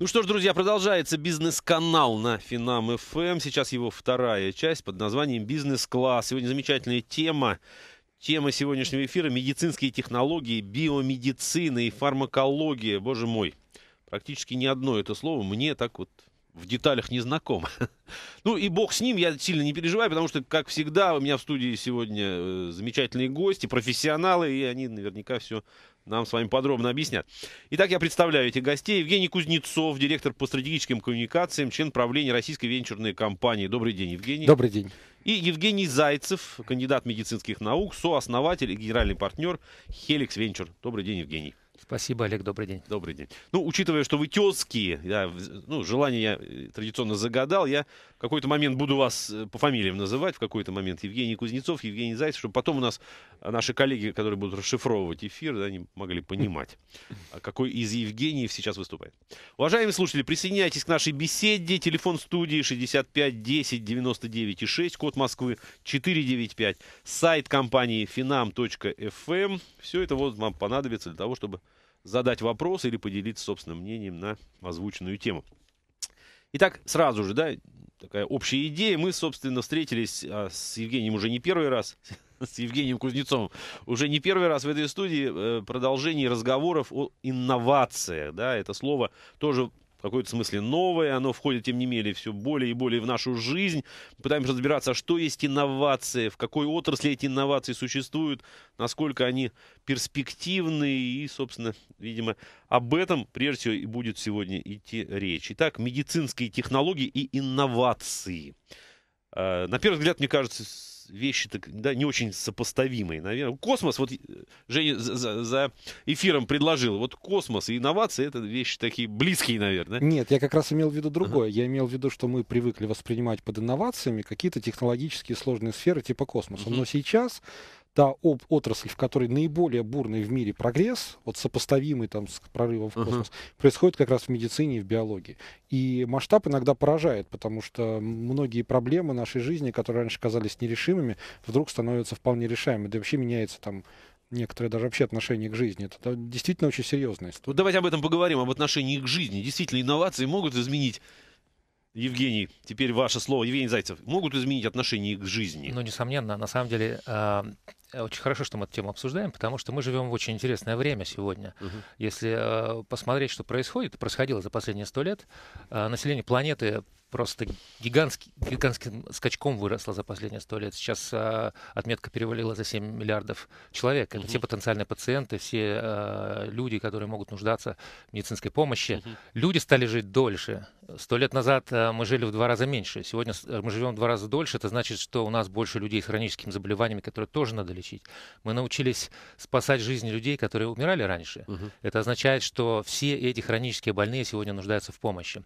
Ну что ж, друзья, продолжается бизнес-канал на Финам ФМ. Эм. Сейчас его вторая часть под названием «Бизнес-класс». Сегодня замечательная тема. Тема сегодняшнего эфира – медицинские технологии, биомедицина и фармакология. Боже мой, практически ни одно это слово мне так вот в деталях не знаком. ну и бог с ним, я сильно не переживаю, потому что, как всегда, у меня в студии сегодня э, замечательные гости, профессионалы, и они наверняка все нам с вами подробно объяснят. Итак, я представляю этих гостей. Евгений Кузнецов, директор по стратегическим коммуникациям, член правления российской венчурной компании. Добрый день, Евгений. Добрый день. И Евгений Зайцев, кандидат медицинских наук, сооснователь и генеральный партнер Helix Venture. Добрый день, Евгений. Спасибо, Олег, добрый день. Добрый день. Ну, учитывая, что вы тезки, я, ну, желание я э, традиционно загадал, я в какой-то момент буду вас э, по фамилиям называть, в какой-то момент Евгений Кузнецов, Евгений Зайцев, чтобы потом у нас э, наши коллеги, которые будут расшифровывать эфир, да, они могли понимать, а какой из Евгениев сейчас выступает. Уважаемые слушатели, присоединяйтесь к нашей беседе. Телефон студии 65 10 99 6, код Москвы 495, сайт компании finam.fm. Эм. Все это вот вам понадобится для того, чтобы задать вопрос или поделиться собственным мнением на озвученную тему. Итак, сразу же, да, такая общая идея. Мы, собственно, встретились а, с Евгением уже не первый раз, с Евгением Кузнецовым уже не первый раз в этой студии. Э, продолжение разговоров о инновациях. Да, это слово тоже в каком-то смысле новое, оно входит, тем не менее, все более и более в нашу жизнь. Пытаемся разбираться, что есть инновации, в какой отрасли эти инновации существуют, насколько они перспективны, и, собственно, видимо, об этом, прежде всего, и будет сегодня идти речь. Итак, медицинские технологии и инновации – Э, на первый взгляд, мне кажется, вещи так, да, не очень сопоставимые, наверное. Космос, вот Женя за, за эфиром предложил, вот космос и инновации это вещи такие близкие, наверное. Нет, я как раз имел в виду другое. Ага. Я имел в виду, что мы привыкли воспринимать под инновациями какие-то технологические сложные сферы типа космоса. Угу. Но сейчас та об отрасль, в которой наиболее бурный в мире прогресс, вот сопоставимый там с прорывом в космос, uh-huh. происходит как раз в медицине и в биологии. И масштаб иногда поражает, потому что многие проблемы нашей жизни, которые раньше казались нерешимыми, вдруг становятся вполне решаемыми. Да вообще меняется там некоторые даже вообще отношение к жизни. Это действительно очень серьезная история. Вот давайте об этом поговорим, об отношении к жизни. Действительно, инновации могут изменить Евгений, теперь ваше слово. Евгений Зайцев, могут изменить отношение к жизни? Ну, несомненно, на самом деле, э, Э, очень хорошо, что мы эту тему обсуждаем, потому что мы живем в очень интересное время сегодня. Угу. Если э, посмотреть, что происходит, происходило за последние сто лет, э, население планеты просто гигантский, гигантским скачком выросла за последние сто лет. Сейчас а, отметка перевалила за 7 миллиардов человек. Это угу. все потенциальные пациенты, все а, люди, которые могут нуждаться в медицинской помощи. Угу. Люди стали жить дольше. Сто лет назад а, мы жили в два раза меньше. Сегодня мы живем в два раза дольше. Это значит, что у нас больше людей с хроническими заболеваниями, которые тоже надо лечить. Мы научились спасать жизни людей, которые умирали раньше. Угу. Это означает, что все эти хронические больные сегодня нуждаются в помощи.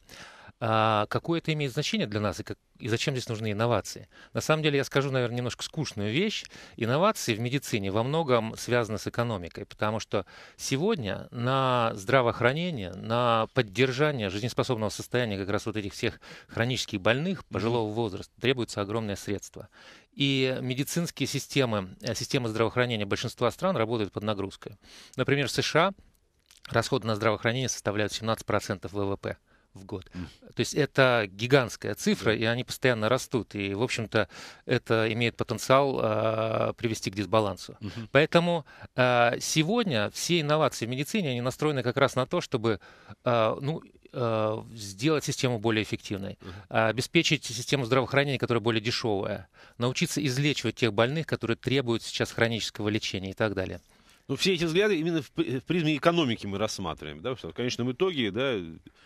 А, какое это имеет значение для нас и, как, и зачем здесь нужны инновации. На самом деле я скажу, наверное, немножко скучную вещь. Инновации в медицине во многом связаны с экономикой, потому что сегодня на здравоохранение, на поддержание жизнеспособного состояния как раз вот этих всех хронических больных пожилого возраста требуются огромные средства. И медицинские системы, э, системы здравоохранения большинства стран работают под нагрузкой. Например, в США расходы на здравоохранение составляют 17% ВВП. mm в год. То есть это гигантская цифра, и они постоянно растут. И, в общем-то, это имеет потенциал э, привести к дисбалансу. Угу. Поэтому э, сегодня все инновации в медицине, они настроены как раз на то, чтобы э, ну, сделать систему более эффективной, обеспечить систему здравоохранения, которая более дешевая, научиться излечивать тех больных, которые требуют сейчас хронического лечения и так далее. Но ну, все эти взгляды именно в, в призме экономики мы рассматриваем, да, в конечном итоге, да...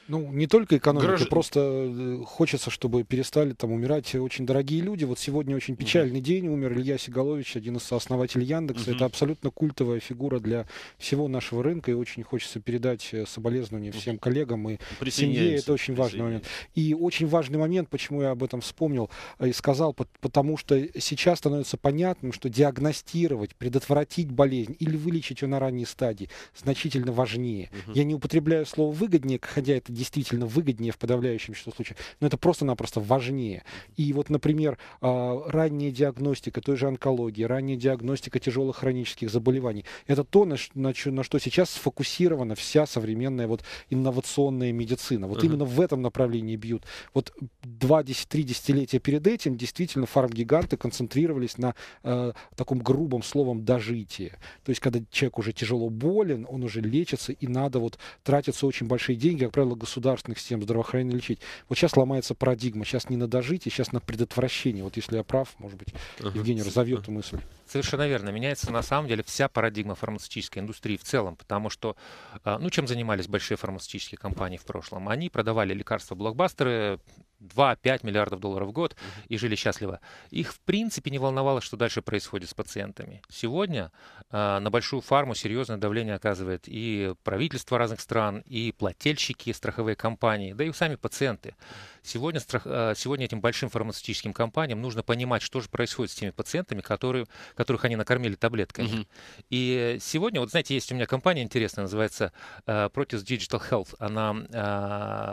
Ну, не только экономика, гражд... просто э, хочется, чтобы перестали там умирать очень дорогие люди. Вот сегодня очень печальный угу. день, умер Илья Сигалович, один из основателей Яндекса. Угу. Это абсолютно культовая фигура для всего нашего рынка, и очень хочется передать э, соболезнования угу. всем коллегам и семье. Это очень важный момент. И очень важный момент, почему я об этом вспомнил э, и сказал, потому что сейчас становится понятным, что диагностировать, предотвратить болезнь или вылечить лечить ее на ранней стадии, значительно важнее. Угу. Я не употребляю слово выгоднее, хотя это действительно выгоднее в подавляющем числе случаев, но это просто-напросто важнее. И вот, например, а, ранняя диагностика той же онкологии, ранняя диагностика тяжелых хронических заболеваний, это то, на, на, на что сейчас сфокусирована вся современная вот инновационная медицина. Вот угу. именно в этом направлении бьют. Вот два, три десятилетия перед этим действительно фармгиганты концентрировались на э, таком грубом словом дожитие. То есть, когда когда человек уже тяжело болен, он уже лечится, и надо вот тратиться очень большие деньги, как правило, государственных систем здравоохранения лечить. Вот сейчас ломается парадигма, сейчас не на дожитие, сейчас на предотвращение. Вот если я прав, может быть, Евгений разовьет эту мысль. Совершенно верно. Меняется на самом деле вся парадигма фармацевтической индустрии в целом, потому что, а, ну, чем занимались большие фармацевтические компании в прошлом? Они продавали лекарства-блокбастеры 2-5 миллиардов долларов в год и жили счастливо. Их, в принципе, не волновало, что дальше происходит с пациентами. Сегодня а, на большом большую фарму серьезное давление оказывает и правительство разных стран, и плательщики, страховые компании, да и сами пациенты. Сегодня, страх... Э, сегодня этим большим фармацевтическим компаниям нужно понимать, что же происходит с теми пациентами, которые... которых они накормили таблетками. Угу. И сегодня, вот знаете, есть у меня компания интересная, называется э, Protis Digital Health. Она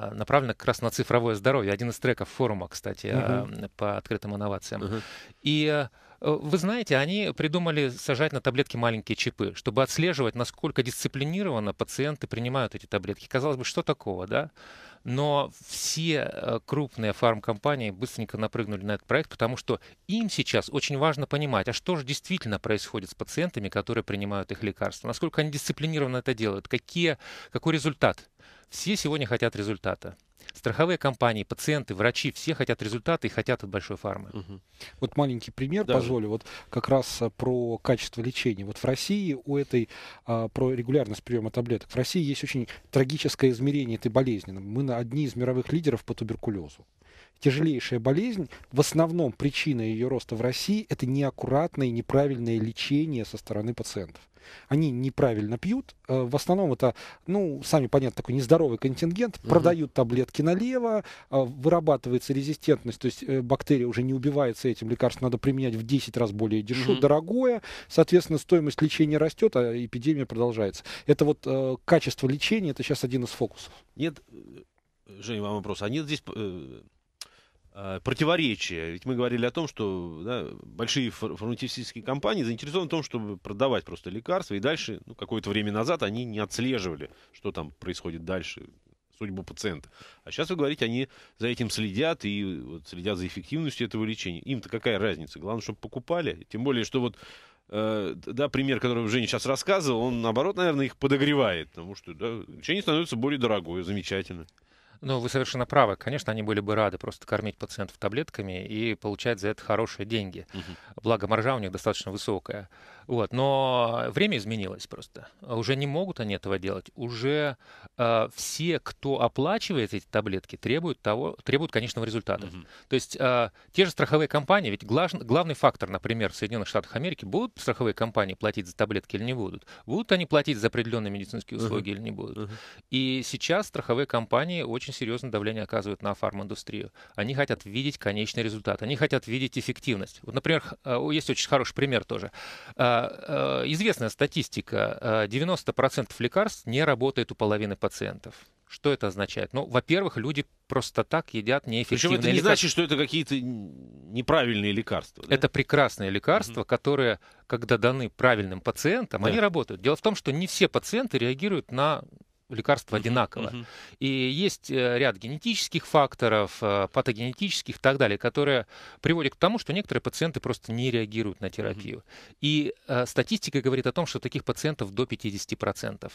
э, направлена как раз на цифровое здоровье. Один из треков форума, кстати, угу. по открытым инновациям. Угу. И Э, вы знаете, они придумали сажать на таблетки маленькие чипы, чтобы отслеживать, насколько дисциплинированно пациенты принимают эти таблетки. Казалось бы, что такого, да? Но все э, крупные фармкомпании быстренько напрыгнули на этот проект, потому что им сейчас очень важно понимать, а что же действительно происходит с пациентами, которые принимают их лекарства, насколько они дисциплинированно это делают, какие, какой результат. Все сегодня хотят результата страховые компании, пациенты, врачи, все хотят результаты и хотят от большой фармы. Угу. Вот маленький пример, да. позволю, вот как раз а, про качество лечения. Вот в России у этой, а, про регулярность приема таблеток, в России есть очень трагическое измерение этой болезни. Мы одни из мировых лидеров по туберкулезу тяжелейшая болезнь. В основном причина ее роста в России – это неаккуратное и неправильное лечение со стороны пациентов. Они неправильно пьют. Э, в основном это, ну, сами понятно, такой нездоровый контингент. Угу. Продают таблетки налево, э, вырабатывается резистентность, то есть э, бактерия уже не убивается этим лекарством, надо применять в 10 раз более дешево, угу. дорогое. Соответственно, стоимость лечения растет, а эпидемия продолжается. Это вот качество лечения, это сейчас один из фокусов. Нет, Женя, вам вопрос. А нет здесь Э, Противоречие, Ведь мы говорили о том, что да, большие фармацевтические компании заинтересованы в том, чтобы продавать просто лекарства, и дальше, ну, какое-то время назад они не отслеживали, что там происходит дальше, судьбу пациента. А сейчас, вы говорите, они за этим следят и вот, следят за эффективностью этого лечения. Им-то какая разница? Главное, чтобы покупали. Тем более, что вот э, да, пример, который Женя сейчас рассказывал, он, наоборот, наверное, их подогревает, потому что да, лечение становится более дорогое, замечательно. Ну, вы совершенно правы. Конечно, они были бы рады просто кормить пациентов таблетками и получать за это хорошие деньги. Угу. Благо, маржа у них достаточно высокая. Вот, но время изменилось просто. А уже не могут они этого делать. Уже э, все, кто оплачивает эти таблетки, требуют того, требуют конечного результата. Угу. То есть э, те же страховые компании, ведь глав, главный фактор, например, в Соединенных Штатах Америки, будут страховые компании платить за таблетки или не будут? Будут они платить за определенные медицинские услуги угу. или не будут? Угу. И сейчас страховые компании очень серьезное давление оказывают на фарминдустрию. Они хотят видеть конечный результат. Они хотят видеть эффективность. Вот, например, есть очень хороший пример тоже. Э, Э, известная статистика, 90% э, лекарств не работает у половины пациентов. Что это означает? Ну, во-первых, люди просто так едят неэффективные Причем это не лекарства. значит, что это какие-то неправильные лекарства. Да? Это прекрасные лекарства, угу. которые, когда даны правильным пациентам, да. они работают. Дело в том, что не все пациенты реагируют на лекарства одинаково. Mm-hmm. И есть э, ряд генетических факторов, э, патогенетических и так далее, которые приводят к тому, что некоторые пациенты просто не реагируют на терапию. Mm-hmm. И э, статистика говорит о том, что таких пациентов до 50%.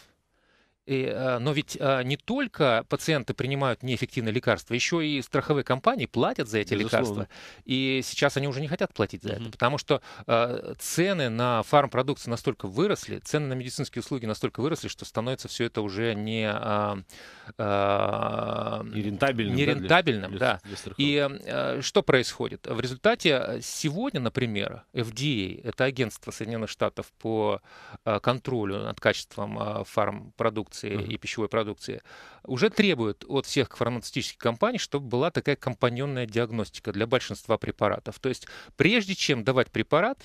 Э, но ведь э, не только пациенты принимают неэффективные лекарства, еще и страховые компании платят за эти Безусловно. лекарства. И сейчас они уже не хотят платить за угу. это, потому что э, цены на фармпродукцию настолько выросли, цены на медицинские услуги настолько выросли, что становится все это уже не... А, а, не рентабельным, да. Для, да. Для и что происходит? В результате сегодня, например, FDA, это агентство Соединенных Штатов по контролю над качеством фармпродукции, продукции mm-hmm. и пищевой продукции, уже требуют от всех фармацевтических компаний, чтобы была такая компаньонная диагностика для большинства препаратов. То есть прежде чем давать препарат,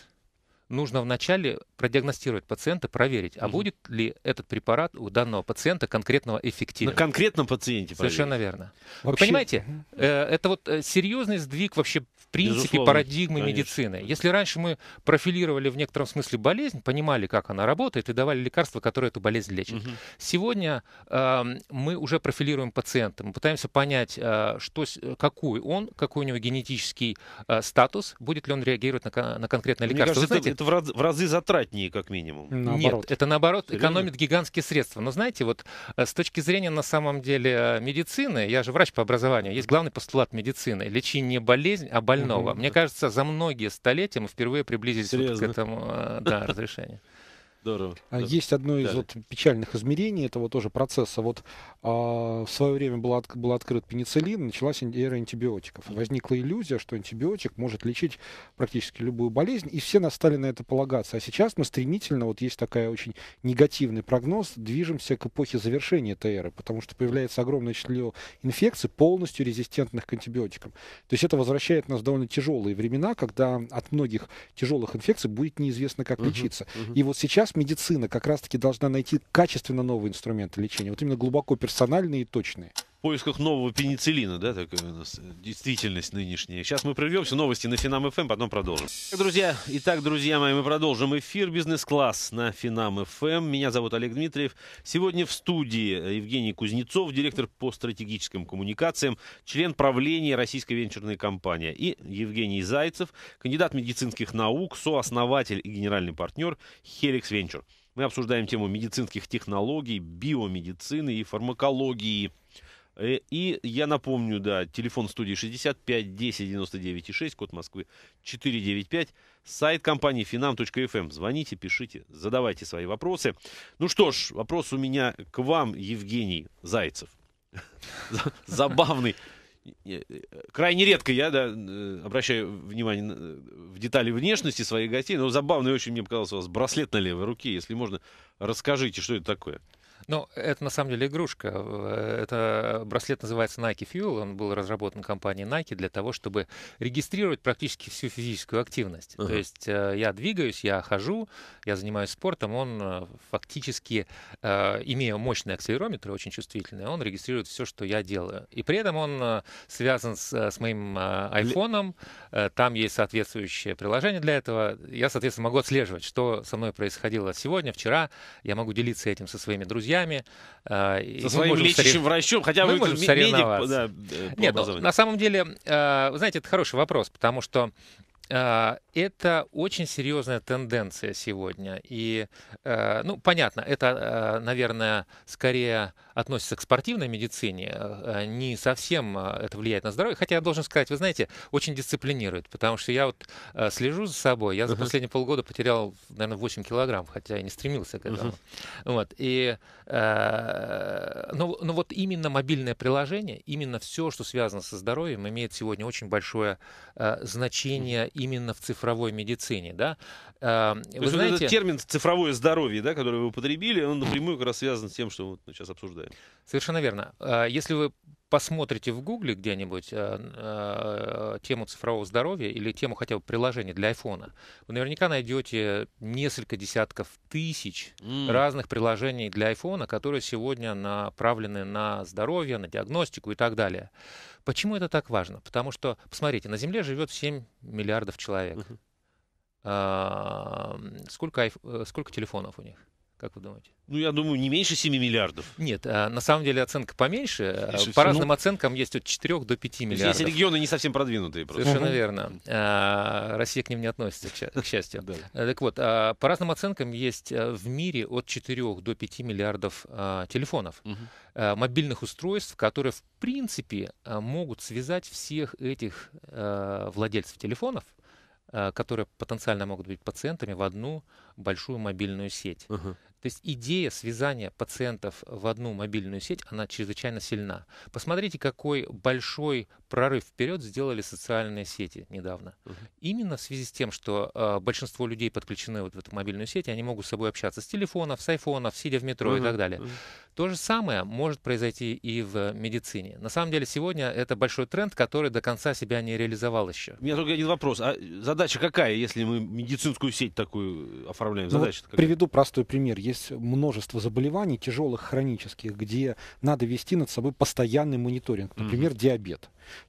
нужно вначале продиагностировать пациента, проверить, а угу. будет ли этот препарат у данного пациента конкретного эффективен. На конкретном пациенте. Проверить. Совершенно верно. Вообще... Вы понимаете, угу. это вот э, серьезный сдвиг вообще принципе Безусловно, парадигмы конечно. медицины. Если раньше мы профилировали в некотором смысле болезнь, понимали, как она работает, и давали лекарства, которые эту болезнь лечат. Угу. Сегодня э, мы уже профилируем пациента, мы пытаемся понять, э, что, э, какой он, какой у него генетический э, статус, будет ли он реагировать на, на конкретное Мне лекарство. кажется, это, знаете, это в разы затратнее, как минимум. Наоборот. Нет, это наоборот Серьезно? экономит гигантские средства. Но знаете, вот э, с точки зрения на самом деле э, медицины, я же врач по образованию, есть главный постулат медицины – лечение болезнь, а больная остального. Мне кажется, за многие столетия мы впервые приблизились вот к этому э, да, разрешению. Здорово. А есть одно из Далее. вот печальных измерений этого тоже процесса. Вот а, в свое время был, от, был открыт пенициллин, началась эра антибиотиков. возникла иллюзия, что антибиотик может лечить практически любую болезнь, и все настали на это полагаться. А сейчас мы стремительно, вот есть такая очень негативный прогноз, движемся к эпохе завершения этой эры, потому что появляется огромное число инфекций, полностью резистентных к антибиотикам. То есть это возвращает нас в довольно тяжелые времена, когда от многих тяжелых инфекций будет неизвестно, как угу, лечиться. Угу. И вот сейчас медицина как раз-таки должна найти качественно новые инструменты лечения, вот именно глубоко персональные и точные поисках нового пенициллина, да, такая у нас э, действительность нынешняя. Сейчас мы прервемся, новости на Финам ФМ, эм, потом продолжим. друзья, итак, друзья мои, мы продолжим эфир «Бизнес-класс» на Финам ФМ. Эм. Меня зовут Олег Дмитриев. Сегодня в студии э, Евгений Кузнецов, директор по стратегическим коммуникациям, член правления российской венчурной компании. И Евгений Зайцев, кандидат медицинских наук, сооснователь и генеральный партнер «Хеликс Венчур». Мы обсуждаем тему медицинских технологий, биомедицины и фармакологии. Э, и я напомню, да, телефон студии 65 10 99 6, код Москвы 495, сайт компании finam.fm. Эм. Звоните, пишите, задавайте свои вопросы. Ну что ж, вопрос у меня к вам, Евгений Зайцев. Забавный. Э, крайне редко я да, э, обращаю внимание в детали внешности своих гостей, но забавный очень мне показался у вас браслет на левой руке. Если можно, расскажите, что это такое. Но это на самом деле игрушка. Э, это браслет называется Nike Fuel. Он был разработан компанией Nike для того, чтобы регистрировать практически всю физическую активность. Uh-huh. То есть э, я двигаюсь, я хожу, я занимаюсь спортом. Он э, фактически, имея мощный акселерометр, очень чувствительный, он регистрирует все, что я делаю. И при этом он связан с, с моим айфоном. Там есть соответствующее приложение для этого. Я, соответственно, могу отслеживать, что со мной происходило сегодня, вчера. Я могу делиться этим со своими друзьями друзьями. Э, Со своим лечащим сорев... врачом, хотя мы вы можем соревноваться. Медик, да, э, Нет, ну, на самом деле, э, вы знаете, это хороший вопрос, потому что это очень серьезная тенденция сегодня. И, ну, понятно, это, наверное, скорее относятся к спортивной медицине, э, не совсем э, это влияет на здоровье. Хотя я должен сказать, вы знаете, очень дисциплинирует, потому что я вот э, слежу за собой. Я за последние полгода потерял, наверное, 8 килограмм, хотя и не стремился к этому. Вот. И, э, но, ну, но ну, вот именно мобильное приложение, именно все, что связано со здоровьем, имеет сегодня очень большое значение именно в цифровой медицине. Да? Э, вы знаете... Этот термин «цифровое здоровье», да, который вы употребили, он напрямую как раз связан с тем, что мы сейчас обсуждаем да. Совершенно верно. А, если вы посмотрите в Гугле где-нибудь э, э, тему цифрового здоровья или тему хотя бы приложения для айфона, вы наверняка найдете несколько десятков тысяч mm. разных приложений для айфона, которые сегодня направлены на здоровье, на диагностику и так далее. Почему это так важно? Потому что, посмотрите, на Земле живет 7 миллиардов человек. Uh-huh. Сколько, э, сколько телефонов у них? Как вы думаете? Ну, я думаю, не меньше 7 миллиардов. Нет, а, на самом деле оценка поменьше. А, по разным оценкам есть от 4 до 5 миллиардов. Есть регионы не совсем продвинутые. Просто. Совершенно угу. верно. А, Россия к ним не относится, к счастью. Так вот, по разным оценкам есть в мире от 4 до 5 миллиардов телефонов, мобильных устройств, которые, в принципе, могут связать всех этих владельцев телефонов, которые потенциально могут быть пациентами в одну большую мобильную сеть. Uh-huh. То есть идея связания пациентов в одну мобильную сеть, она чрезвычайно сильна. Посмотрите, какой большой прорыв вперед сделали социальные сети недавно. Угу. Именно в связи с тем, что э, большинство людей подключены вот в эту мобильную сеть, они могут с собой общаться с телефонов, с айфонов, сидя в метро угу. и так далее. Угу. То же самое может произойти и в медицине. На самом деле сегодня это большой тренд, который до конца себя не реализовал еще. У меня только один вопрос. А задача какая, если мы медицинскую сеть такую оформляем? Ну, задача вот какая? Приведу простой пример есть множество заболеваний тяжелых, хронических, где надо вести над собой постоянный мониторинг. Например, mm-hmm. диабет.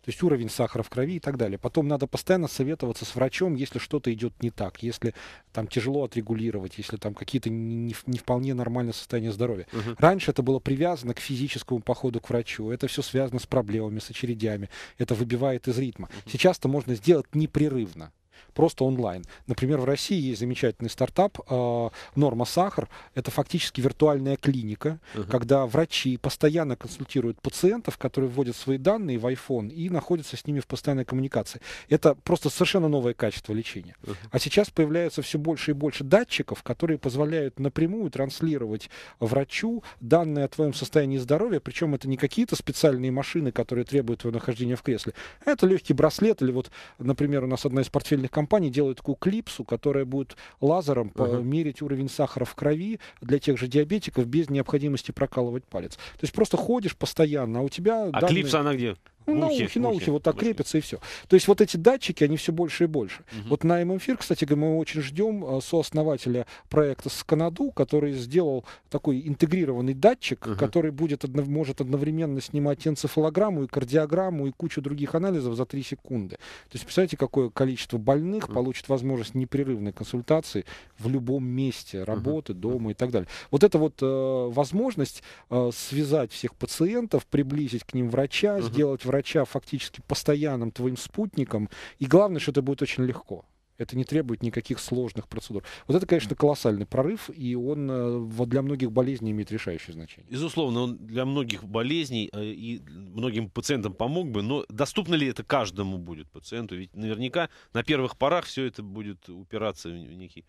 То есть уровень сахара в крови и так далее. Потом надо постоянно советоваться с врачом, если что-то идет не так, если там тяжело отрегулировать, если там какие-то не, не вполне нормальное состояние здоровья. Угу. Раньше это было привязано к физическому походу к врачу. Это все связано с проблемами, с очередями. Это выбивает из ритма. Угу. Сейчас-то можно сделать непрерывно просто онлайн. Например, в России есть замечательный стартап э, «Норма сахар». Это фактически виртуальная клиника, uh-huh. когда врачи постоянно консультируют пациентов, которые вводят свои данные в iPhone и находятся с ними в постоянной коммуникации. Это просто совершенно новое качество лечения. Uh-huh. А сейчас появляется все больше и больше датчиков, которые позволяют напрямую транслировать врачу данные о твоем состоянии здоровья, причем это не какие-то специальные машины, которые требуют твоего нахождения в кресле. Это легкий браслет или вот, например, у нас одна из портфельных строительных компаний делают такую клипсу, которая будет лазером uh-huh. мерить уровень сахара в крови для тех же диабетиков без необходимости прокалывать палец. То есть просто ходишь постоянно, а у тебя... А данные... клипса она где? Ну, на ухе, на ухе, вот так ухе. крепится и все. То есть вот эти датчики, они все больше и больше. Угу. Вот на ММФИР, кстати, мы очень ждем э, сооснователя проекта Сканаду, который сделал такой интегрированный датчик, угу. который будет, может одновременно снимать энцефалограмму и кардиограмму и кучу других анализов за 3 секунды. То есть представляете, какое количество больных угу. получит возможность непрерывной консультации в любом месте работы, угу. дома и так далее. Вот эта вот э, возможность э, связать всех пациентов, приблизить к ним врача, угу. сделать врача врача фактически постоянным твоим спутником. И главное, что это будет очень легко. Это не требует никаких сложных процедур. Вот это, конечно, колоссальный прорыв, и он э, вот для многих болезней имеет решающее значение. Безусловно, он для многих болезней э, и многим пациентам помог бы, но доступно ли это каждому будет пациенту? Ведь наверняка на первых порах все это будет упираться в некий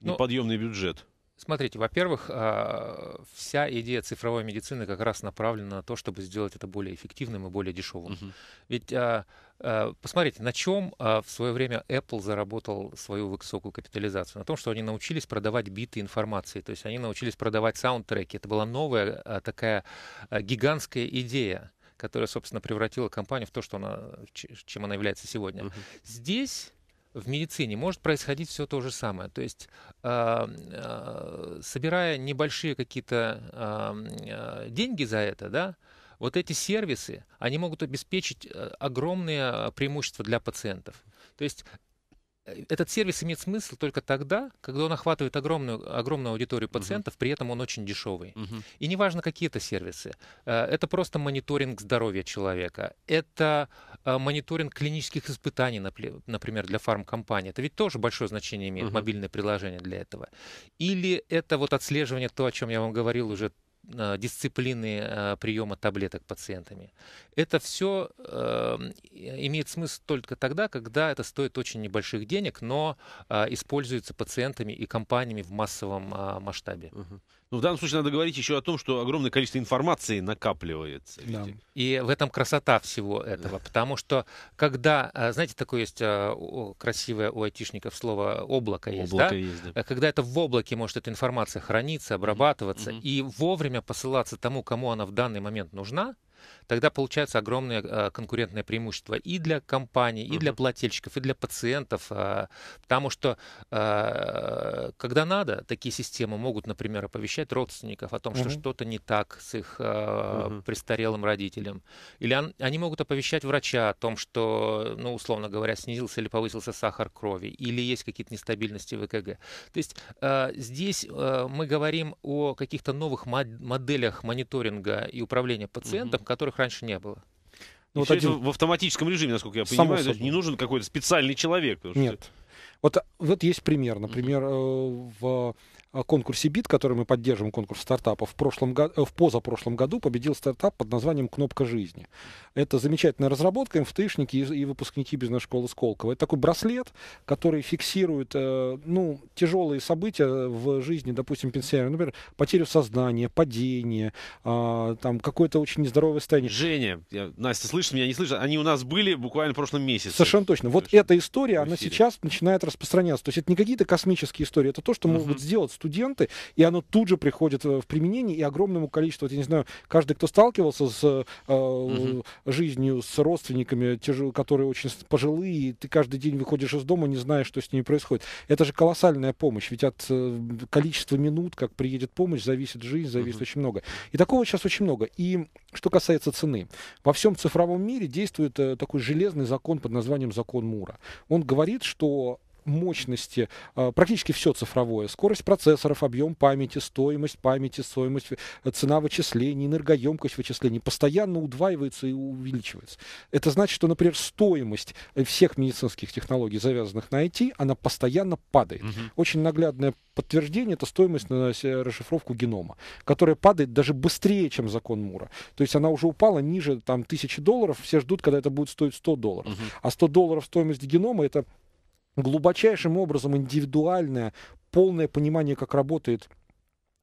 ну, неподъемный но... бюджет. Смотрите, во-первых, а, вся идея цифровой медицины как раз направлена на то, чтобы сделать это более эффективным и более дешевым. Угу. Ведь а, а, посмотрите, на чем в свое время Apple заработал свою высокую капитализацию? На том, что они научились продавать биты информации, то есть они научились продавать саундтреки. Это была новая такая гигантская идея которая, собственно, превратила компанию в то, что она, чем она является сегодня. Uh-huh. Здесь в медицине может происходить все то же самое. То есть, а, а, собирая небольшие какие-то а, деньги за это, да, вот эти сервисы, они могут обеспечить э, огромные преимущества для пациентов. То есть Э, этот сервис имеет смысл только тогда, когда он охватывает огромную, огромную аудиторию пациентов, uh-huh. при этом он очень дешевый. Uh-huh. И неважно, какие это сервисы. Э, это просто мониторинг здоровья человека. Это э, мониторинг клинических испытаний, например, для фармкомпаний. Это ведь тоже большое значение имеет uh-huh. мобильное приложение для этого. Или это вот отслеживание, то, о чем я вам говорил уже Э, дисциплины э, приема таблеток пациентами. Это все эм, имеет смысл только тогда, когда это стоит очень небольших денег, но э, используется пациентами и компаниями в массовом масштабе. Ну, в данном случае надо говорить еще о том, что огромное количество информации накапливается. Да. И в этом красота всего этого. Потому что, когда, э, знаете, такое есть э, красивое у айтишников слово облако есть, облако да? есть да? Э, когда это в облаке может эта информация храниться, обрабатываться mm-hmm. и вовремя посылаться тому, кому она в данный момент нужна, тогда получается огромное а, конкурентное преимущество и для компаний, и для плательщиков, и для пациентов, а, потому что а, когда надо, такие системы могут, например, оповещать родственников о том, что угу. что-то не так с их престарелым родителем, или они могут оповещать врача о том, что, ну, условно говоря, снизился или повысился сахар крови, или есть какие-то нестабильности в ЭКГ. То есть здесь мы говорим о каких-то новых моделях мониторинга и управления пациентом, угу которых раньше не было. Ну, вот один... в автоматическом режиме, насколько я понимаю, собой. не нужен какой-то специальный человек. Нет. Что... Вот, а, вот есть пример. Например, mm-hmm. в конкурсе BIT, который мы поддерживаем, конкурс стартапов, в, прошлом, э, в позапрошлом году победил стартап под названием «Кнопка жизни». Это замечательная разработка, МФТшники и, и выпускники бизнес-школы Сколково. Это такой браслет, который фиксирует э, ну, тяжелые события в жизни, допустим, пенсионера. Например, потерю сознания, падение, э, там какое-то очень нездоровое состояние. Женя, я, Настя, слышишь меня, не слышишь? Они у нас были буквально в прошлом месяце. Совершенно точно. Вот Совершенно. эта история, она сейчас начинает распространяться. То есть это не какие-то космические истории, это то, что uh-huh. могут сделать студенты, и оно тут же приходит э, в применение, и огромному количеству, вот, я не знаю, каждый, кто сталкивался с э, угу. жизнью, с родственниками, которые очень пожилые, и ты каждый день выходишь из дома, не зная, что с ними происходит. Это же колоссальная помощь, ведь от э, количества минут, как приедет помощь, зависит жизнь, зависит угу. очень много. И такого сейчас очень много. И что касается цены, во всем цифровом мире действует э, такой железный закон под названием закон Мура. Он говорит, что мощности, э, практически все цифровое. Скорость процессоров, объем памяти, стоимость памяти, стоимость, э, цена вычислений, энергоемкость вычислений постоянно удваивается и увеличивается. Это значит, что, например, стоимость э, всех медицинских технологий, завязанных на IT, она постоянно падает. Угу. Очень наглядное подтверждение — это стоимость на расшифровку генома, которая падает даже быстрее, чем закон Мура. То есть она уже упала ниже там, тысячи долларов, все ждут, когда это будет стоить 100 долларов. Угу. А 100 долларов стоимость генома — это глубочайшим образом индивидуальное, полное понимание, как работает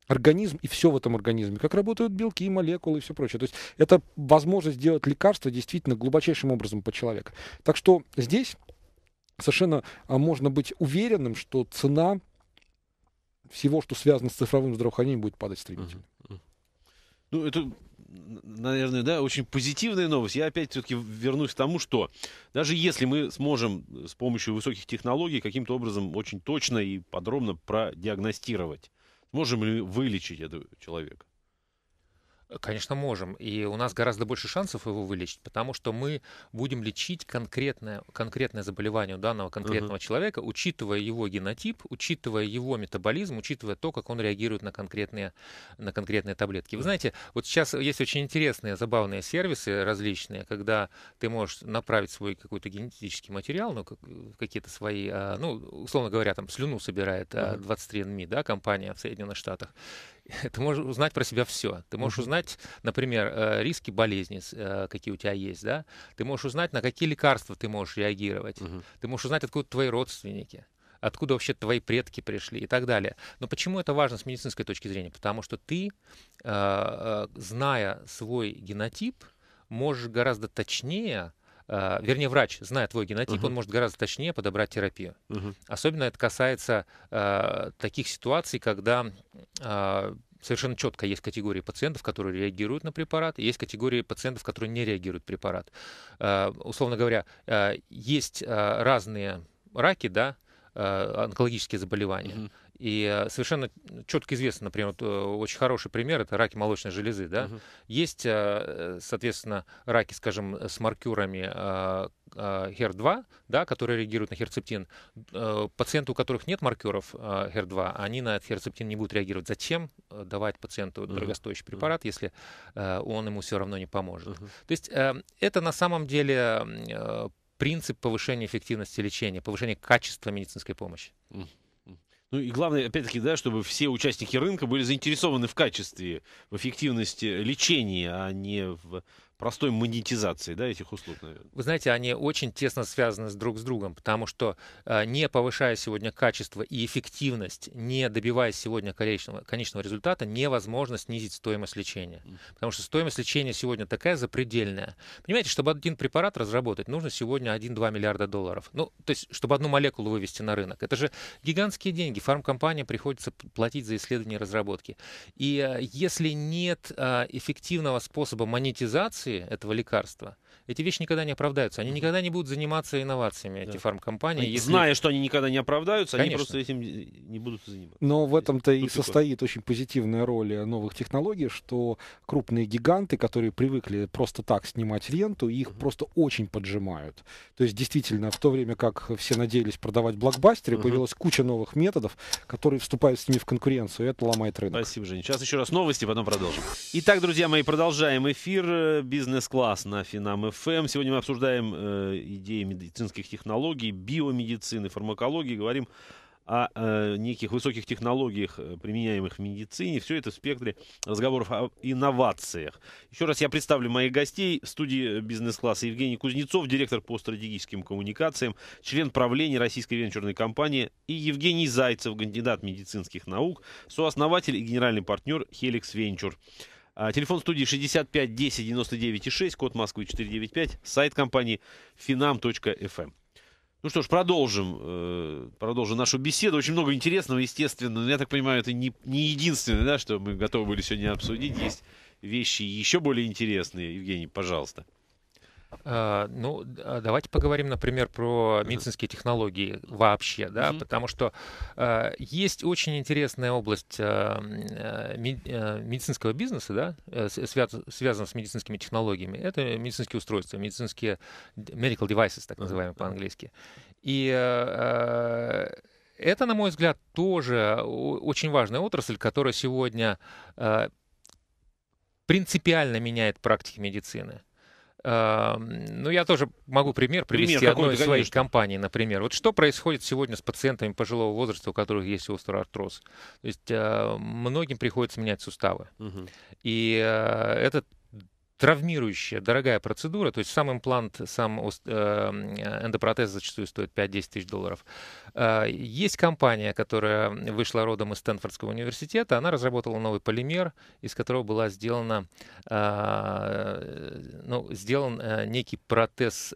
организм и все в этом организме, как работают белки, молекулы и все прочее. То есть это возможность сделать лекарство действительно глубочайшим образом по человеку. Так что здесь совершенно а, можно быть уверенным, что цена всего, что связано с цифровым здравоохранением, будет падать стремительно. Ну, это наверное, да, очень позитивная новость. Я опять все-таки вернусь к тому, что даже если мы сможем э, с помощью высоких технологий каким-то образом очень точно и подробно продиагностировать, сможем ли вылечить этого человека? Конечно, можем. И у нас гораздо больше шансов его вылечить, потому что мы будем лечить конкретное, конкретное заболевание у данного конкретного uh-huh. человека, учитывая его генотип, учитывая его метаболизм, учитывая то, как он реагирует на конкретные, на конкретные таблетки. Вы знаете, вот сейчас есть очень интересные, забавные сервисы различные, когда ты можешь направить свой какой-то генетический материал, ну, какие-то свои, а, ну, условно говоря, там слюну собирает 23andMe, а, да, компания в Соединенных Штатах, ты можешь узнать про себя все. Ты можешь узнать, например, э, риски болезни, э, какие у тебя есть, да. Ты можешь узнать, на какие лекарства ты можешь реагировать. Угу. Ты можешь узнать, откуда твои родственники откуда вообще твои предки пришли и так далее. Но почему это важно с медицинской точки зрения? Потому что ты, э, зная свой генотип, можешь гораздо точнее а, вернее, врач, зная твой генотип, угу. он может гораздо точнее подобрать терапию. Угу. Особенно это касается э, таких ситуаций, когда э, совершенно четко есть категории пациентов, которые реагируют на препарат, и есть категории пациентов, которые не реагируют на препарат. Э, условно говоря, э, есть э, разные раки, да, онкологические заболевания. Угу. И э, совершенно четко известно, например, вот, э, очень хороший пример это раки молочной железы. Да? Угу. Есть, э, соответственно, раки, скажем, с маркерами HER2, да, которые реагируют на херцептин. Пациенты, у которых нет маркеров HER2, они на этот херцептин не будут реагировать. Зачем давать пациенту дорогостоящий препарат, если он ему все равно не поможет? uh То есть это на самом деле принцип повышения эффективности лечения, повышения качества медицинской помощи. uh ну и главное, опять-таки, да, чтобы все участники рынка были заинтересованы в качестве, в эффективности лечения, а не в простой монетизации да, этих услуг, наверное. Вы знаете, они очень тесно связаны с друг с другом, потому что э, не повышая сегодня качество и эффективность, не добиваясь сегодня конечного, конечного результата, невозможно снизить стоимость лечения. Потому что стоимость лечения сегодня такая запредельная. Понимаете, чтобы один препарат разработать, нужно сегодня 1-2 миллиарда долларов. Ну, то есть, чтобы одну молекулу вывести на рынок. Это же гигантские деньги. Фармкомпания приходится платить за исследования и разработки. И э, если нет э, эффективного способа монетизации, этого лекарства эти вещи никогда не оправдаются. Они никогда не будут заниматься инновациями, эти да. фармкомпании. если... Зная, что они никогда не оправдаются, Конечно. они просто этим не будут заниматься. Но в этом-то и состоит очень позитивная роль новых технологий, что крупные гиганты, которые привыкли просто так снимать ленту, их uh-huh. просто очень поджимают. То есть, действительно, в то время, как все надеялись продавать блокбастеры, uh-huh. появилась куча новых методов, которые вступают с ними в конкуренцию, и это ломает рынок. Спасибо, Женя. Сейчас еще раз новости, потом продолжим. Итак, друзья мои, продолжаем эфир. Э, бизнес-класс на Финам МФМ. Сегодня мы обсуждаем э, идеи медицинских технологий, биомедицины, фармакологии. Говорим о э, неких высоких технологиях, э, применяемых в медицине. Все это в спектре разговоров о инновациях. Еще раз я представлю моих гостей. В студии бизнес-класса Евгений Кузнецов, директор по стратегическим коммуникациям, член правления российской венчурной компании, и Евгений Зайцев, кандидат медицинских наук, сооснователь и генеральный партнер Helix Venture. А, телефон студии 65 10 99 6, код Москвы 495, сайт компании finam.fm. Эм. Ну что ж, продолжим, э, продолжим нашу беседу. Очень много интересного, естественно. Но я так понимаю, это не, не единственное, да, что мы готовы были сегодня обсудить. Есть вещи еще более интересные. Евгений, пожалуйста. А, ну, а давайте поговорим, например, про медицинские технологии вообще, да, угу. потому что а, есть очень интересная область медицинского бизнеса, да, э, связанная с медицинскими технологиями. Это медицинские устройства, медицинские medical devices, так называемые по-английски. И это, на мой взгляд, тоже очень важная отрасль, которая сегодня принципиально меняет практики медицины. Эм, ну, я тоже могу пример привести пример одной из конечно. компаний, например. Вот что происходит сегодня с пациентами пожилого возраста, у которых есть остеоартроз. То есть э, многим приходится менять суставы. Угу. И э, этот травмирующая, дорогая процедура, то есть сам имплант, сам э, эндопротез зачастую стоит 5-10 тысяч долларов. Э, есть компания, которая вышла родом из Стэнфордского университета, она разработала новый полимер, из которого была сделана, э, ну, сделан некий протез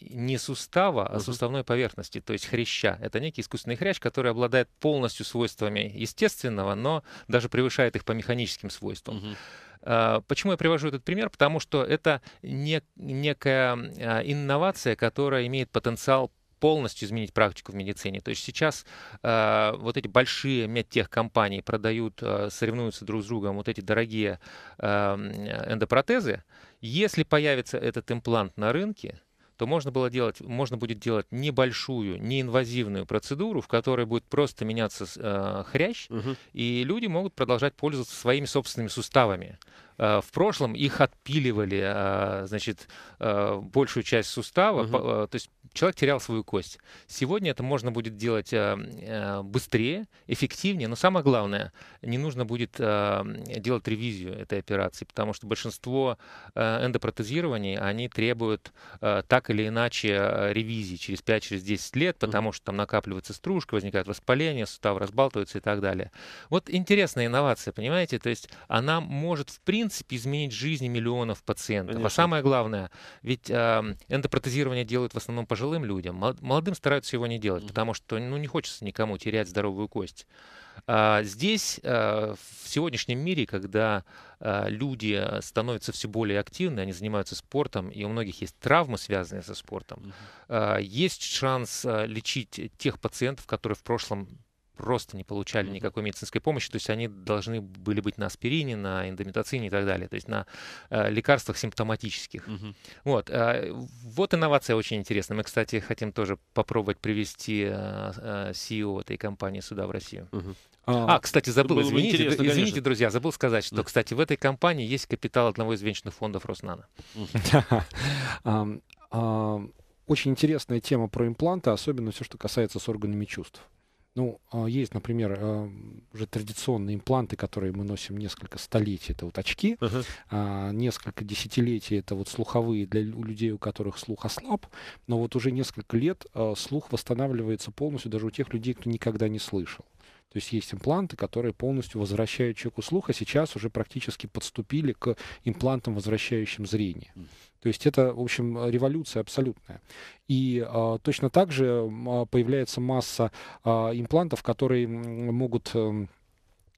не сустава, а суставной поверхности, то есть хряща. Это некий искусственный хрящ, который обладает полностью свойствами естественного, но даже превышает их по механическим свойствам. Uh-huh. Э, почему я привожу этот пример? Потому что это не, некая э, инновация, которая имеет потенциал полностью изменить практику в медицине. То есть сейчас э, вот эти большие медтехкомпании продают, э, соревнуются друг с другом вот эти дорогие э, э эндопротезы. Если появится этот имплант на рынке, то можно было делать, можно будет делать небольшую, неинвазивную процедуру, в которой будет просто меняться э, хрящ, угу. и люди могут продолжать пользоваться своими собственными суставами. Э, в прошлом их отпиливали, э, значит, э, большую часть сустава, угу. то есть человек терял свою кость. Сегодня это можно будет делать э, э, быстрее, эффективнее, но самое главное, не нужно будет э, делать ревизию этой операции, потому что большинство эндопротезирований, они требуют так или иначе ревизии через 5-10 через лет, потому что там накапливается стружка, возникает воспаление, сустав разбалтывается и так далее. Вот интересная инновация, понимаете? То есть она может, в принципе, изменить жизни миллионов пациентов. А Конечно. А самое главное, ведь эндопротезирование делают в основном пожилые пожилым людям. Молодым стараются его не делать, потому что ну, не хочется никому терять здоровую кость. А здесь, а, в сегодняшнем мире, когда а, люди становятся все более активны, они занимаются спортом, и у многих есть травмы, связанные со спортом, mm-hmm. есть шанс лечить тех пациентов, которые в прошлом просто не получали никакой медицинской помощи, то есть они должны были быть на аспирине, на эндометацине и так далее, то есть на э, лекарствах симптоматических. Угу. Вот, э, вот инновация очень интересная. Мы, кстати, хотим тоже попробовать привести э, э CEO этой компании сюда, в Россию. Угу. А, а, кстати, забыл, извините, извините друзья, забыл сказать, что, да. кстати, в этой компании есть капитал одного из венчурных фондов Роснана. Очень интересная тема про импланты, особенно все, что касается с органами чувств. Ну, а, есть, например, а, уже традиционные импланты, которые мы носим несколько столетий, это вот очки, uh-huh. несколько десятилетий это вот слуховые для людей, у которых слух ослаб, но вот уже несколько лет слух восстанавливается полностью даже у тех людей, кто никогда не слышал. То есть есть импланты, которые полностью возвращают человеку слух, а сейчас уже практически подступили к имплантам, возвращающим зрение. То есть это, в общем, революция абсолютная. И э, точно так же а, появляется масса э, имплантов, которые могут... Э,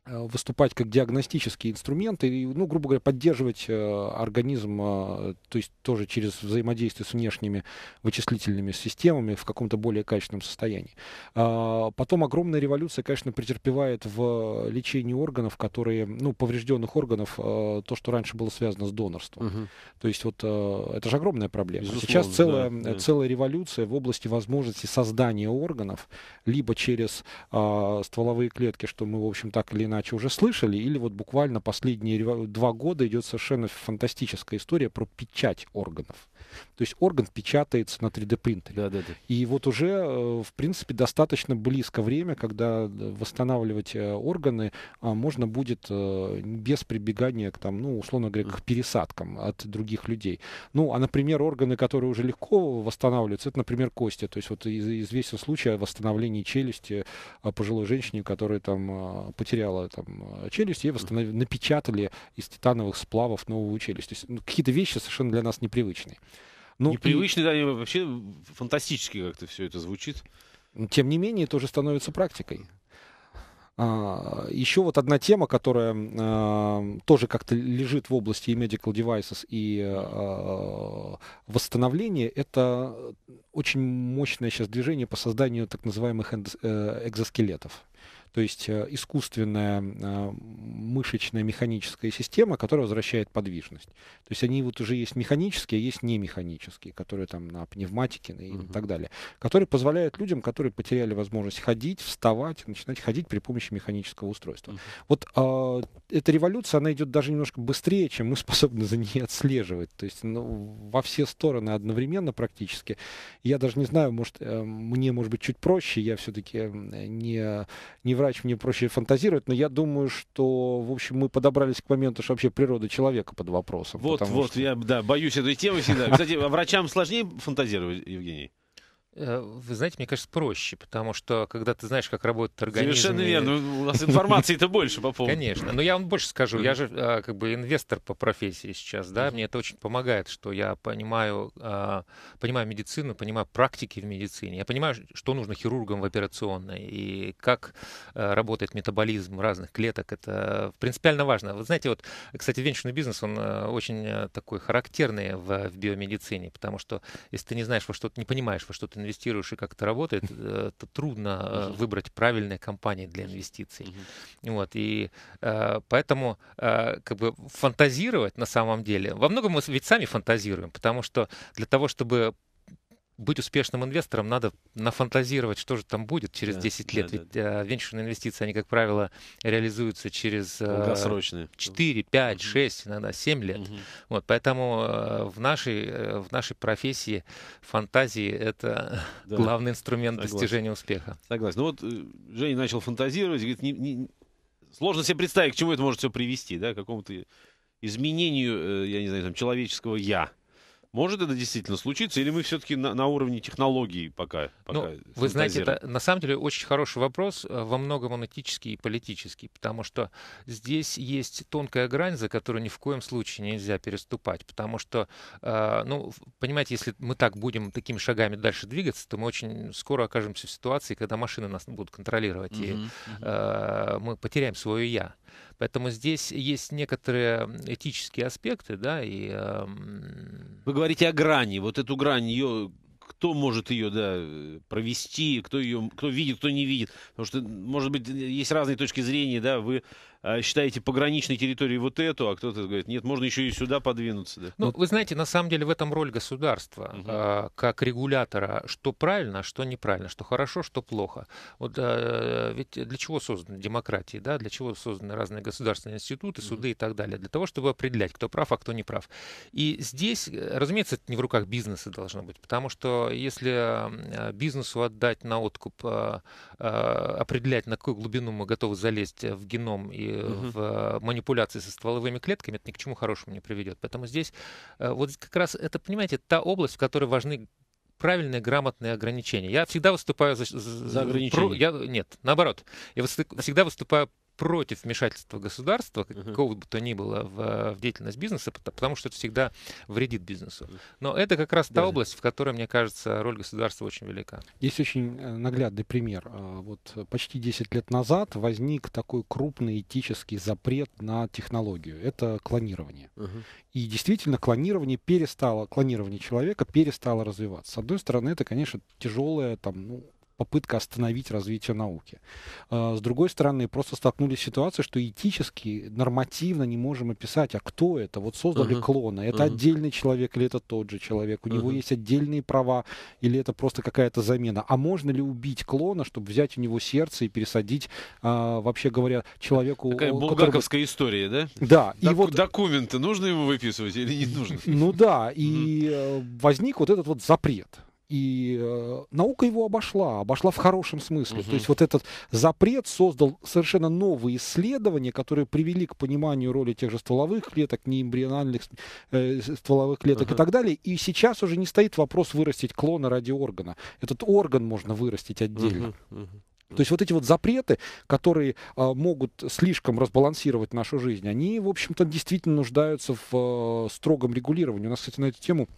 Э, выступать как диагностические инструменты, и, ну, грубо говоря, поддерживать э, организм, э, то есть тоже через взаимодействие с внешними вычислительными системами в каком-то более качественном состоянии. А, потом огромная революция, конечно, претерпевает в лечении органов, которые, ну, поврежденных органов, то, что раньше было связано с донорством. Угу. То есть вот это же огромная проблема. Безусловно, Сейчас целая, да, да. целая революция в области возможности создания органов, либо через а, стволовые клетки, что мы, в общем, так или иначе иначе уже слышали, или вот буквально последние два года идет совершенно фантастическая история про печать органов. То есть орган печатается на 3D принтере. Да, да, да. И вот уже, э, в принципе, достаточно близко время, когда э, восстанавливать э, органы а, можно будет без прибегания к там, ну, условно говоря, к пересадкам от других людей. Ну, а, например, органы, которые уже легко восстанавливаются, это, например, кости. То есть вот известен случай о восстановлении челюсти а, пожилой женщине, которая там а, потеряла там, челюсть, ей восстанов... напечатали из титановых сплавов новую челюсть. То есть ну, какие-то вещи совершенно для нас непривычные. Ну, Непривычно, и... да, и вообще фантастически как-то все это звучит. Тем не менее, это уже становится практикой. А, еще вот одна тема, которая а, тоже как-то лежит в области и medical devices, и а, восстановления, это очень мощное сейчас движение по созданию так называемых э, экзоскелетов. То есть э, искусственная а, мышечная механическая система, которая возвращает подвижность. То есть они вот уже есть механические, а есть немеханические, которые там на пневматике и uh-huh. так далее, которые позволяют людям, которые потеряли возможность ходить, вставать, начинать ходить при помощи механического устройства. Uh-huh. Вот а, эта революция, она идет даже немножко быстрее, чем мы способны за ней отслеживать. То есть ну, во все стороны одновременно практически. Я даже не знаю, может, э, мне, может быть, чуть проще, я все-таки не не врач, мне проще фантазировать, но я думаю, что, в общем, мы подобрались к моменту, что вообще природа человека под вопросом. Вот, вот, что... я да, боюсь этой темы всегда. Кстати, а врачам сложнее фантазировать, Евгений? Э, вы знаете, мне кажется, проще, потому что когда ты знаешь, как работает организм... Совершенно верно. Ну, у нас информации-то больше по поводу. Конечно. Но я вам больше скажу. Я же а, как бы инвестор по профессии сейчас, да. Мне это очень помогает, что я понимаю, а, понимаю медицину, понимаю практики в медицине. Я понимаю, что нужно хирургам в операционной и как э, работает метаболизм разных клеток. Это принципиально важно. Вы знаете, вот, кстати, венчурный бизнес, он э, очень такой характерный в биомедицине, потому что если ты не знаешь, во что ты не понимаешь, во что ты инвестируешь и как это работает, э, то трудно э, выбрать правильные компании для инвестиций. Вот, и э, поэтому как бы фантазировать на самом деле, во многом мы ведь сами фантазируем, потому что для того, чтобы быть успешным инвестором, надо нафантазировать, что же там будет через да, 10 лет. Да, Ведь да. Э, венчурные инвестиции, они, как правило, реализуются через 4, 5, 6, иногда 7 лет. Угу. Вот, поэтому э, в нашей, э, в нашей профессии фантазии — это да. главный инструмент Согласен. достижения успеха. Согласен. Ну вот Женя начал фантазировать, говорит, не, не... сложно себе представить, к чему это может все привести, да, к какому-то изменению, я не знаю, там, человеческого «я». Может это действительно случиться, или мы все-таки на, на уровне технологий пока? пока ну, вы знаете, это на самом деле очень хороший вопрос, э, во многом он этический и политический, потому что здесь есть тонкая грань, за которую ни в коем случае нельзя переступать, потому что, э, ну, понимаете, если мы так будем такими шагами дальше двигаться, то мы очень скоро окажемся в ситуации, когда машины нас будут контролировать, угу, и угу. Э, мы потеряем свое я. Поэтому здесь есть некоторые этические аспекты, да, и... Э, Вы говорите о грани, вот эту грань, ее кто может ее да, э, провести, кто ее кто видит, кто не видит. Потому что, может быть, э, есть разные точки зрения, да, вы а, считаете пограничной территорией вот эту, а кто-то говорит, нет, можно еще и сюда подвинуться. Да? Ну, вы знаете, на самом деле в этом роль государства угу. э, как регулятора, что правильно, а что неправильно, что хорошо, что плохо. Вот э, ведь для чего созданы демократии, да, для чего созданы разные государственные институты, суды и так далее, для того, чтобы определять, кто прав, а кто не прав. И здесь, э, разумеется, это не в руках бизнеса должно быть, потому что если бизнесу отдать на откуп, определять, на какую глубину мы готовы залезть в геном и угу. в э, манипуляции со стволовыми клетками, это ни к чему хорошему не приведет. Поэтому здесь э, вот как раз это, понимаете, та область, в которой важны правильные, грамотные ограничения. Я всегда выступаю за, за, ограничения. Про, я, нет, наоборот. Я всегда выступаю против вмешательства государства, какого бы то ни было, в, э, в деятельность бизнеса, потому что это всегда вредит бизнесу. Но это как раз да. та область, в которой, мне кажется, роль государства очень велика. Есть очень э, наглядный пример. А, вот почти 10 лет назад возник такой крупный этический запрет на технологию. Это клонирование. uh И действительно, клонирование перестало, клонирование человека перестало развиваться. С одной стороны, это, конечно, тяжелая, там, ну, попытка остановить развитие науки. А, с другой стороны, просто столкнулись с ситуацией, что этически, нормативно не можем описать, а кто это? Вот создали uh-huh. клона, это uh-huh. отдельный человек или это тот же человек, у uh-huh. него есть отдельные права или это просто какая-то замена. А можно ли убить клона, чтобы взять у него сердце и пересадить, а, вообще говоря, человеку... Такая булгаковская который... история, да? Да. Док- и вот... Документы нужно ему выписывать или не нужно? Ну да, и э, возник вот этот вот запрет. И э, наука его обошла, обошла в хорошем смысле. Угу. То есть вот этот запрет создал совершенно новые исследования, которые привели к пониманию роли тех же стволовых клеток, неэмбриональных э, стволовых клеток угу. и так далее. И сейчас уже не стоит вопрос вырастить клона ради органа. Этот орган можно вырастить отдельно. Угу. Угу. То есть вот эти вот запреты, которые а, могут слишком разбалансировать нашу жизнь, они, в общем-то, действительно нуждаются в а, строгом регулировании. У нас, кстати, на эту тему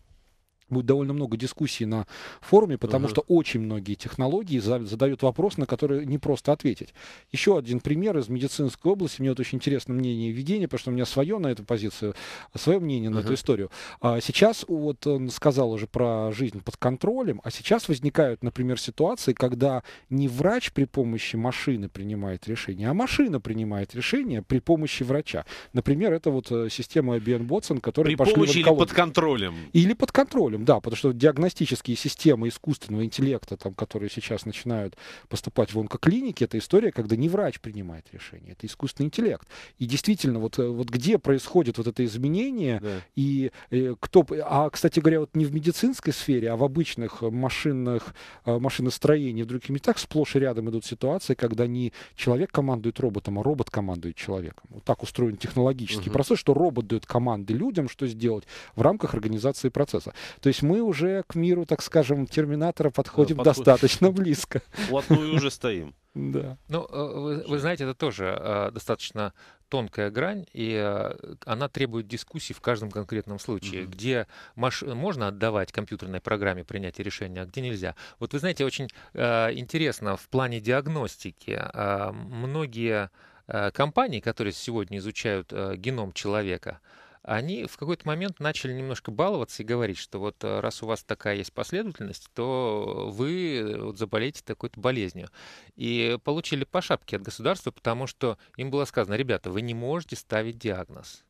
будет довольно много дискуссий на форуме, потому uh-huh. что очень многие технологии задают вопрос, на который не просто ответить. Еще один пример из медицинской области. Мне вот очень интересно мнение Евгения, потому что у меня свое на эту позицию, свое мнение на uh-huh. эту историю. А сейчас, вот он сказал уже про жизнь под контролем, а сейчас возникают, например, ситуации, когда не врач при помощи машины принимает решение, а машина принимает решение при помощи врача. Например, это вот э, система Биен Ботсон, которая При помощи под контролем. Или под контролем контролем, да, потому что диагностические системы искусственного интеллекта, там, которые сейчас начинают поступать в онкоклиники, это история, когда не врач принимает решение, это искусственный интеллект. И действительно, вот, э, вот где происходит вот это изменение, да. и, и э, кто... А, кстати говоря, вот не в медицинской сфере, а в обычных машинных, э, машиностроении, в других местах сплошь и рядом идут ситуации, когда не человек командует роботом, а робот командует человеком. Вот так устроен технологический угу. процесс, что робот дает команды людям, что сделать в рамках организации процесса. То есть мы уже к миру, так скажем, терминатора подходим э, подход... достаточно близко. Вплотную уже стоим. Да. Ну, э, вы, вы знаете, это тоже э, достаточно тонкая грань, и она требует дискуссий в каждом конкретном случае, mm-hmm. где маш... можно отдавать компьютерной программе принятие решения, а где нельзя. Вот вы знаете, очень э, интересно в плане диагностики. Э, многие э, компании, которые сегодня изучают э, геном человека, они в какой-то момент начали немножко баловаться и говорить, что вот э, раз у вас такая есть последовательность, то вы э, вот заболеете такой-то болезнью. И получили по шапке от государства, потому что им было сказано, ребята, вы не можете ставить диагноз.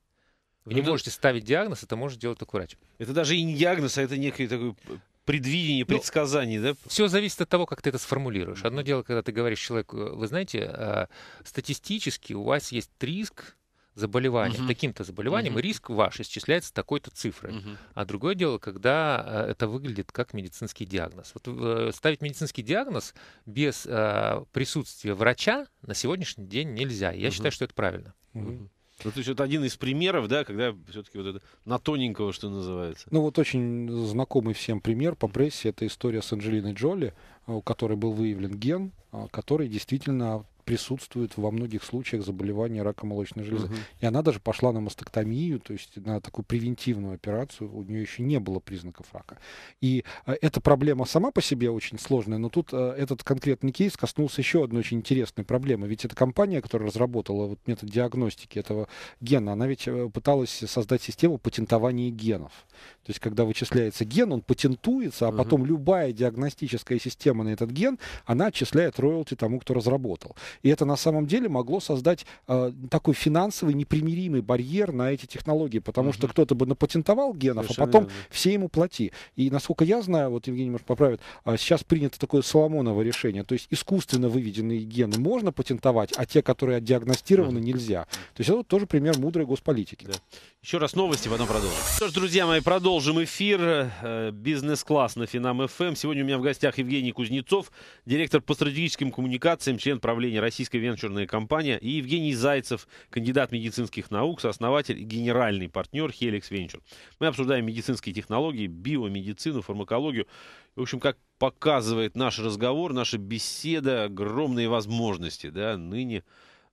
Вы ну, не да. можете ставить диагноз, это может делать только врач. Это даже и не диагноз, а это некий такой предвидение, ну, предсказание, да? Все зависит от того, как ты это сформулируешь. Одно дело, когда ты говоришь человеку, вы знаете, э, статистически у вас есть риск заболеванием, угу. таким-то заболеванием, угу. риск ваш исчисляется такой-то цифрой. Угу. А другое дело, когда э, это выглядит как медицинский диагноз. Вот э, ставить медицинский диагноз без э, присутствия врача на сегодняшний день нельзя. Я угу. считаю, что это правильно. Угу. Ну, то есть это один из примеров, да, когда все-таки вот это на тоненького, что называется. Ну, вот очень знакомый всем пример по прессе, это история с Анджелиной Джоли, э, у которой был выявлен ген, который действительно присутствует во многих случаях заболевания рака молочной железы. Угу. И она даже пошла на мастектомию, то есть на такую превентивную операцию, у нее еще не было признаков рака. И э, эта проблема сама по себе очень сложная, но тут э, этот конкретный кейс коснулся еще одной очень интересной проблемы. Ведь эта компания, которая разработала вот метод диагностики этого гена, она ведь э, пыталась создать систему патентования генов. То есть, когда вычисляется ген, он патентуется, а потом угу. любая диагностическая система на этот ген, она отчисляет роялти тому, кто разработал. И это на самом деле могло создать э, такой финансовый непримиримый барьер на эти технологии, потому mm-hmm. что кто-то бы напатентовал генов, а Совершенно а потом верно. все ему плати. И насколько я знаю, вот Евгений может поправит, а, сейчас принято такое Соломоново решение, то есть искусственно выведенные гены можно патентовать, а те, которые диагностированы, mm-hmm. нельзя. То есть это вот тоже пример мудрой госполитики. Да. Еще раз новости, потом продолжим. Что ж, друзья мои, продолжим эфир. Э, Бизнес-класс на Финам ФМ. Сегодня у меня в гостях Евгений Кузнецов, директор по стратегическим коммуникациям, член правления российская венчурная компания, и Евгений Зайцев, кандидат медицинских наук, сооснователь и генеральный партнер Helix Venture. Мы обсуждаем медицинские технологии, биомедицину, фармакологию. В общем, как показывает наш разговор, наша беседа, огромные возможности, да, ныне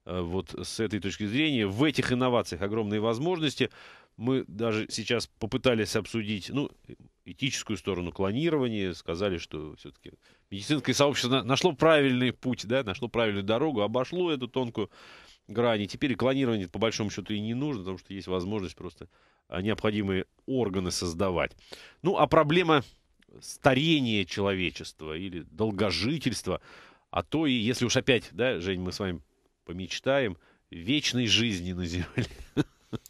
э, вот с этой точки зрения. В этих инновациях огромные возможности. Мы даже сейчас попытались обсудить, ну, этическую сторону клонирования, сказали, что все-таки медицинское сообщество нашло правильный путь, да, нашло правильную дорогу, обошло эту тонкую грань. И теперь клонирование по большому счету и не нужно, потому что есть возможность просто а, необходимые органы создавать. Ну, а проблема старения человечества или долгожительства, а то и, если уж опять, да, Жень, мы с вами помечтаем, вечной жизни на Земле.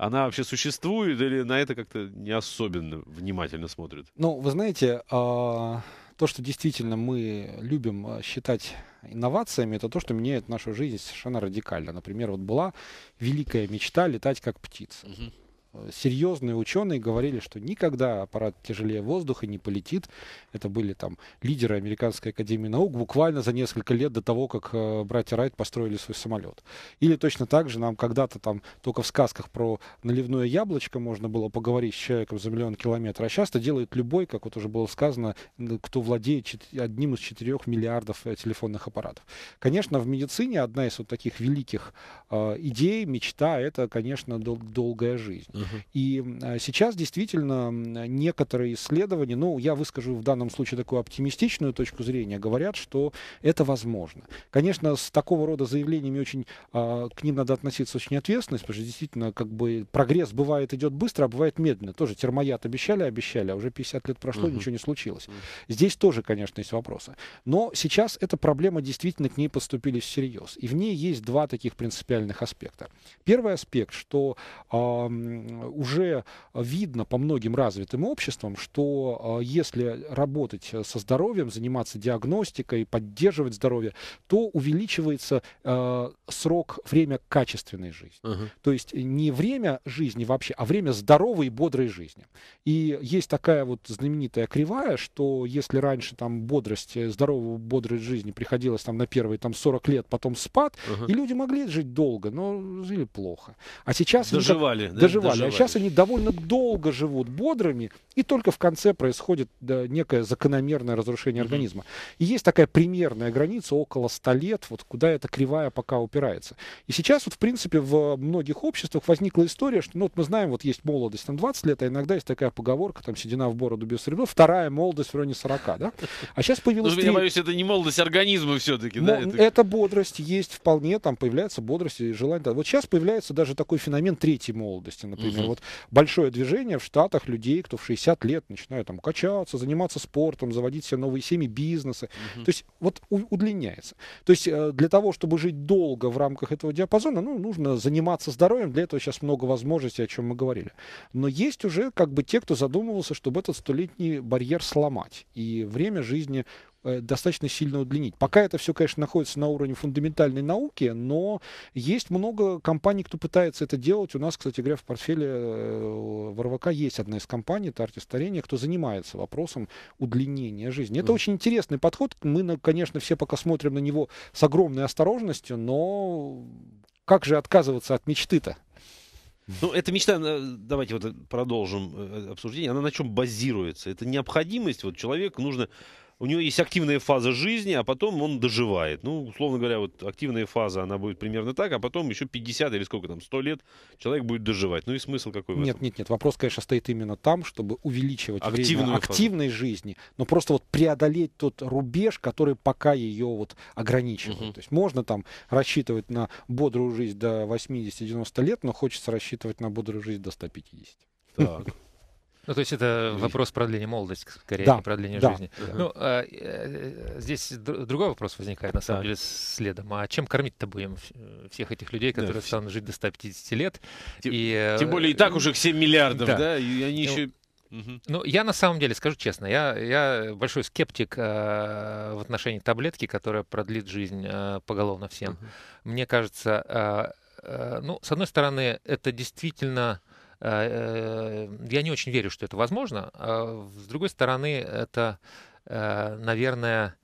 она вообще существует или на это как-то не особенно внимательно смотрят? Ну, вы знаете, а, то, что действительно мы любим а, считать инновациями, это то, что меняет нашу жизнь совершенно радикально. Например, вот была великая мечта летать как птица. Угу серьезные ученые говорили, что никогда аппарат тяжелее воздуха не полетит. Это были там лидеры Американской академии наук буквально за несколько лет до того, как э, братья Райт построили свой самолет. Или точно так же нам когда-то там только в сказках про наливное яблочко можно было поговорить с человеком за миллион километров, а сейчас это делает любой, как вот уже было сказано, кто владеет одним из четырех миллиардов э, телефонных аппаратов. Конечно, в медицине одна из вот таких великих э, идей, мечта, это, конечно, дол- долгая жизнь. И а, сейчас действительно некоторые исследования, ну, я выскажу в данном случае такую оптимистичную точку зрения, говорят, что это возможно. Конечно, с такого рода заявлениями очень, а, к ним надо относиться очень ответственно, потому что действительно, как бы, прогресс бывает идет быстро, а бывает медленно. Тоже термояд обещали, обещали, а уже 50 лет прошло, угу. ничего не случилось. Здесь тоже, конечно, есть вопросы. Но сейчас эта проблема действительно к ней поступили всерьез. И в ней есть два таких принципиальных аспекта. Первый аспект, что уже видно по многим развитым обществам, что э, если работать со здоровьем, заниматься диагностикой, поддерживать здоровье, то увеличивается э, срок, время качественной жизни. Uh-huh. То есть не время жизни вообще, а время здоровой и бодрой жизни. И есть такая вот знаменитая кривая, что если раньше там бодрость, э, здоровую, бодрой жизни приходилось там на первые там 40 лет, потом спад, uh-huh. и люди могли жить долго, но жили плохо. А сейчас... Доживали. Как, да? доживали нормально. Э, а сейчас они довольно долго живут бодрыми, и только в конце происходит да, некое закономерное разрушение mm-hmm. организма. И есть такая примерная граница около 100 лет, вот куда эта кривая пока упирается. И сейчас вот, в принципе, в многих обществах возникла история, что, ну, вот мы знаем, вот есть молодость там 20 лет, а иногда есть такая поговорка, там, седина в бороду без сребро, ну, вторая молодость в районе 40, да? А сейчас ну, появилась... Ну, я боюсь, это не молодость организма все-таки, да? Это... это бодрость есть вполне, там появляется бодрость и желание. Вот сейчас появляется даже такой феномен третьей молодости, например, например. Вот большое движение в Штатах людей, кто в 60 лет начинает там качаться, заниматься спортом, заводить все новые семьи, бизнесы. То есть вот удлиняется. То есть э, для того, чтобы жить долго в рамках этого диапазона, ну, нужно заниматься здоровьем. Для этого сейчас много возможностей, о чем мы говорили. Но есть уже как бы те, кто задумывался, чтобы этот столетний барьер сломать. И время жизни Э, достаточно сильно удлинить. Пока это все, конечно, находится на уровне фундаментальной науки, но есть много компаний, кто пытается это делать. У нас, кстати говоря, в портфеле э, в РВК есть одна из компаний, это «Арти кто занимается вопросом удлинения жизни. Это mm. очень интересный подход. Мы, конечно, все пока смотрим на него с огромной осторожностью, но как же отказываться от мечты-то? Ну, эта мечта, давайте вот продолжим э, обсуждение, она на чем базируется? Это необходимость, вот человеку нужно у него есть активная фаза жизни, а потом он доживает. Ну, условно говоря, вот активная фаза, она будет примерно так, а потом еще 50 или сколько там, 100 лет человек будет доживать. Ну и смысл какой нет, этом? Нет, нет, вопрос, конечно, стоит именно там, чтобы увеличивать Активную время фазу. активной жизни, но просто вот преодолеть тот рубеж, который пока ее вот ограничивает. Угу. То есть можно там рассчитывать на бодрую жизнь до 80-90 лет, но хочется рассчитывать на бодрую жизнь до 150. Так. Ну, то есть это вопрос продления молодости, скорее, да. не продления да. жизни. Да. Ну, а, э, здесь другой вопрос возникает, на самом да. деле, следом. А чем кормить-то будем всех этих людей, которые да. станут жить до 150 лет? Тем, и, э, тем более и так уже к 7 миллиардов, да, да? и они ну, еще... Ну, я на самом деле, скажу честно, я, я большой скептик э, в отношении таблетки, которая продлит жизнь э, поголовно всем. Угу. Мне кажется, э, э, ну, с одной стороны, это действительно Э, э, я не очень верю, что это возможно. А, с другой стороны, это, э, наверное,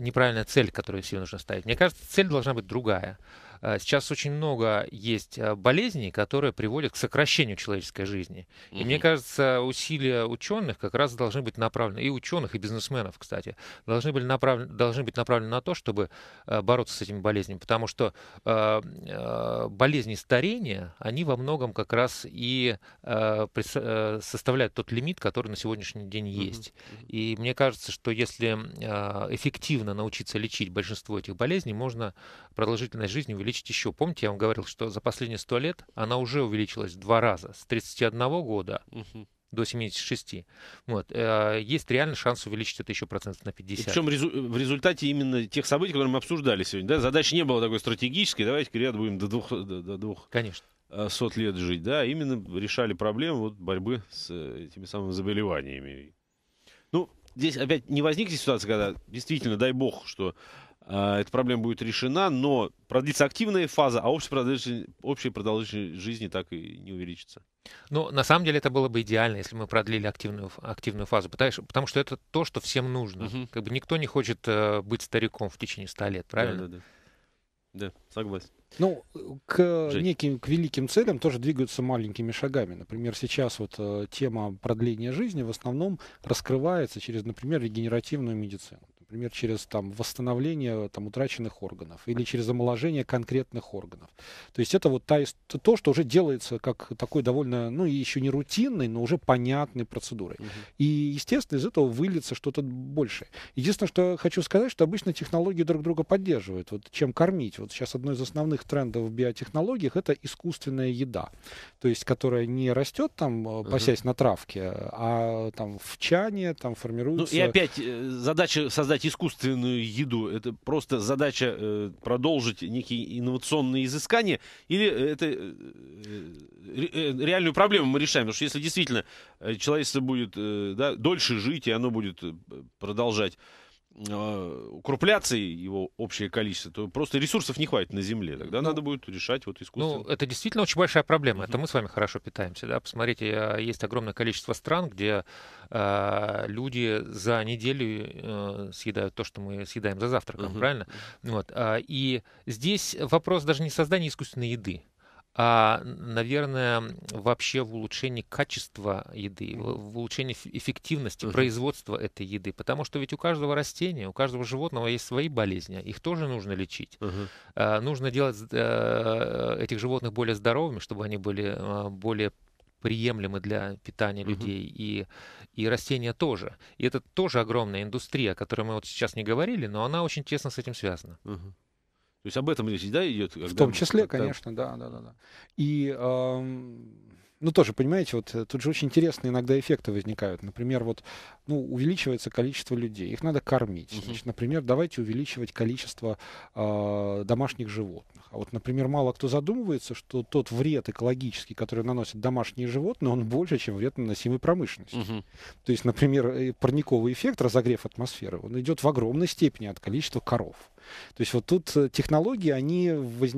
неправильная цель, которую себе нужно ставить. Мне кажется, цель должна быть другая. Э, сейчас очень много есть э, болезней, которые приводят к сокращению человеческой жизни. И мне кажется, усилия ученых как раз должны быть направлены, и ученых, и бизнесменов, кстати, должны, были направлены, должны быть направлены на то, чтобы э, бороться с этими болезнями. Потому что болезни старения, они во многом как раз и составляют тот лимит, который на сегодняшний день есть. И мне кажется, что если эффективно научиться лечить большинство этих болезней, можно продолжительность жизни увеличить увеличить еще. Помните, я вам говорил, что за последние 100 лет она уже увеличилась два раза, с 31 года угу. до 76. Вот. Э, есть реально шанс увеличить это еще процентов на 50. И причем в результате именно тех событий, которые мы обсуждали сегодня. Да? Задача не была такой стратегической, давайте-ка ряд будем до двух, до, до двух Конечно. Э, сот лет жить. Да? Именно решали проблему вот, борьбы с э, этими самыми заболеваниями. Ну, здесь опять не возникнет ситуация, когда действительно, дай бог, что а, эта проблема будет решена, но продлится активная фаза, а общая продолжительность, общая продолжительность жизни так и не увеличится. Ну, на самом деле это было бы идеально, если мы продлили активную, активную фазу, потому, что это то, что всем нужно. Угу. Как бы никто не хочет э, быть стариком в течение 100 лет, правильно? Да, да, да. да согласен. Ну, к Жень. неким, к великим целям тоже двигаются маленькими шагами. Например, сейчас вот э, тема продления жизни в основном раскрывается через, например, регенеративную медицину например, через там, восстановление там, утраченных органов или через омоложение конкретных органов. То есть это вот та, то, что уже делается как такой довольно, ну, еще не рутинной, но уже понятной процедурой. Угу. И, естественно, из этого выльется что-то большее. Единственное, что хочу сказать, что обычно технологии друг друга поддерживают. Вот чем кормить? Вот сейчас одно из основных трендов в биотехнологиях — это искусственная еда. То есть, которая не растет там, э, пасясь угу. на травке, а там в чане, там формируется... Ну и опять э, задача создать создать искусственную еду? Это просто задача э, продолжить некие инновационные изыскания? Или это э, э, э реальную проблему мы решаем? Потому что если действительно э, человечество будет э, да, дольше жить, и оно будет э, продолжать э, а, укрупляться его общее количество, то просто ресурсов не хватит на Земле. Тогда ну, надо будет решать вот ну, искусственно. Ну, это действительно очень большая проблема. Это мы с вами хорошо питаемся. Да? Посмотрите, а, есть огромное количество стран, где э, люди за неделю э, съедают то, что мы съедаем за завтраком, mm-hmm. правильно? Вот, и здесь вопрос даже не создания искусственной еды а, наверное, вообще в улучшении качества еды, в, улучшении эффективности uh-huh. производства этой еды. Потому что ведь у каждого растения, у каждого животного есть свои болезни, а их тоже нужно лечить. Uh-huh. А, нужно делать а, этих животных более здоровыми, чтобы они были а, более приемлемы для питания угу. людей, и, и растения тоже. И это тоже огромная индустрия, о которой мы вот сейчас не говорили, но она очень тесно с этим связана. Угу есть об этом речь, да, идет? В том числе, мы, конечно, да, да, да. да. И, э, ну, тоже, понимаете, вот э, тут же очень интересные иногда эффекты возникают. Например, вот, ну, увеличивается количество людей, их надо кормить. Угу. Значит, например, давайте увеличивать количество э, домашних животных. А вот, например, мало кто задумывается, что тот вред экологический, который наносят домашние животные, он больше, чем вред наносимый промышленностью. Угу. То есть, например, э, парниковый эффект, разогрев атмосферы, он идет в огромной степени от количества коров. То есть вот тут э, технологии, они воз...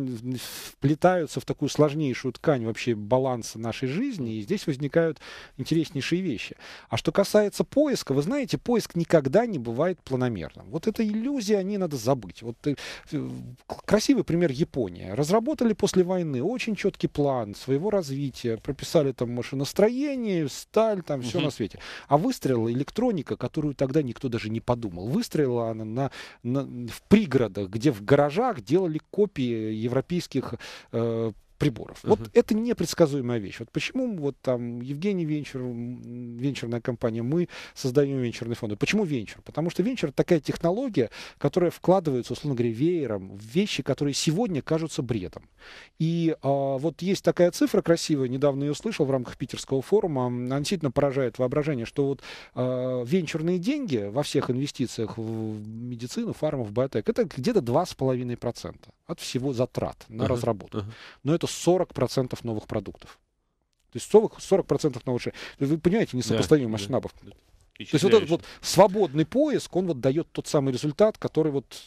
вплетаются в такую сложнейшую ткань вообще баланса нашей жизни, и здесь возникают интереснейшие вещи. А что касается поиска, вы знаете, поиск никогда не бывает планомерным. Вот эта иллюзия, о ней надо забыть. Вот э, красивый пример Япония. Разработали после войны очень четкий план своего развития, прописали там машиностроение, сталь, там все угу. на свете. А выстрелила электроника, которую тогда никто даже не подумал, Выстрелила она на, на, в пригороде пригородах, где в гаражах делали копии европейских э, приборов. Uh-huh. Вот это непредсказуемая вещь. Вот почему вот там Евгений Венчур, венчурная компания, мы создаем венчурные фонды. Почему венчур? Потому что венчур такая технология, которая вкладывается, условно говоря, веером в вещи, которые сегодня кажутся бредом. И а, вот есть такая цифра красивая, недавно ее слышал в рамках питерского форума, она действительно поражает воображение, что вот а, венчурные деньги во всех инвестициях в медицину, фарму, в биотек, это где-то 2,5% от всего затрат на uh-huh. разработку. Uh-huh. Но это 40% новых продуктов. То есть 40%, 40% новых шерсти. Вы понимаете, несопоставимые да, масштабов. Да, да. То есть вот этот вот свободный поиск, он вот дает тот самый результат, который вот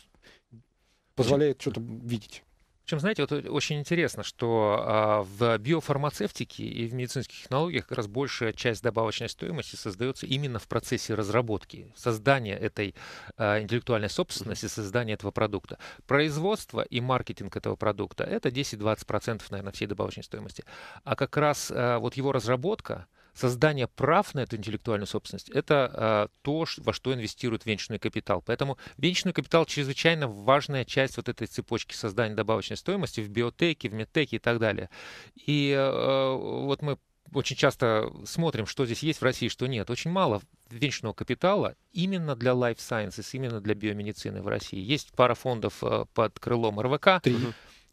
позволяет что-то видеть. Причем, знаете, вот очень интересно, что а, в биофармацевтике и в медицинских технологиях как раз большая часть добавочной стоимости создается именно в процессе разработки, создания этой а, интеллектуальной собственности, создания этого продукта. Производство и маркетинг этого продукта — это 10-20%, наверное, всей добавочной стоимости. А как раз а, вот его разработка — создание прав на эту интеллектуальную собственность — это а, то, во что инвестирует венчурный капитал. Поэтому венчурный капитал — чрезвычайно важная часть вот этой цепочки создания добавочной стоимости в биотеке, в медтеке и так далее. И а, вот мы очень часто смотрим, что здесь есть в России, что нет. Очень мало венчурного капитала именно для life sciences, именно для биомедицины в России. Есть пара фондов а, под крылом РВК. Три.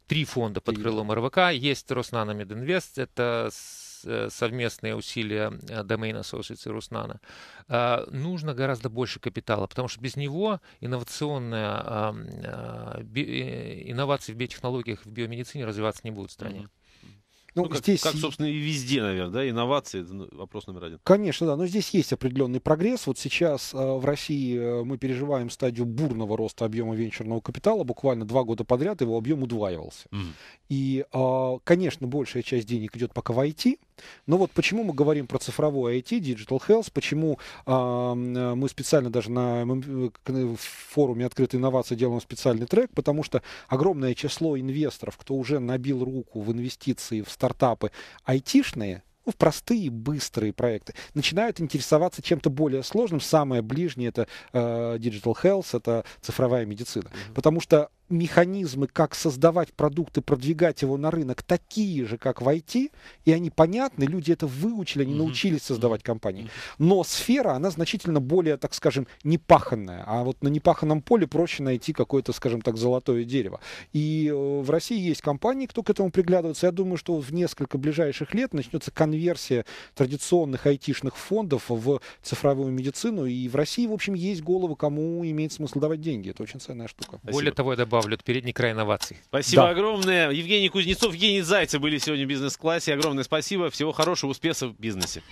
Три фонда под крылом РВК. Есть Роснаномединвест, это Э, совместные усилия э, Domain Associates и Руснана, а, нужно гораздо больше капитала, потому что без него инновационная, э, инновации в биотехнологиях, в биомедицине развиваться не будут в стране. Ну, ну, как, здесь... как, собственно, и везде, наверное, да, инновации, это ну, вопрос номер один. Конечно, да, но здесь есть определенный прогресс. Вот сейчас э, в России мы переживаем стадию бурного роста объема венчурного капитала. Буквально два года подряд его объем удваивался. Mm. И, э, конечно, большая часть денег идет пока в IT, но ну вот почему мы говорим про цифровое IT, Digital Health, почему а, э, мы специально даже на э, э, форуме открытой инновации делаем специальный трек, потому что огромное число инвесторов, кто уже набил руку в инвестиции в стартапы айтишные, ну, в простые, быстрые проекты, начинают интересоваться чем-то более сложным. Самое ближнее это э, digital health, это цифровая медицина. Mm-hmm. Потому что механизмы, как создавать продукт и продвигать его на рынок, такие же, как в IT, и они понятны, люди это выучили, они научились создавать компании. Но сфера, она значительно более, так скажем, непаханная, а вот на непаханном поле проще найти какое-то, скажем так, золотое дерево. И э, в России есть компании, кто к этому приглядывается. Я думаю, что в несколько ближайших лет начнется конверсия традиционных айтишных фондов в цифровую медицину, и в России, в общем, есть головы, кому имеет смысл давать деньги. Это очень ценная штука. Спасибо. Более того, я добавлю добавлю, это передний край инноваций. Спасибо да. огромное. Евгений Кузнецов, Евгений Зайцев были сегодня в бизнес-классе. Огромное спасибо. Всего хорошего, успехов в бизнесе.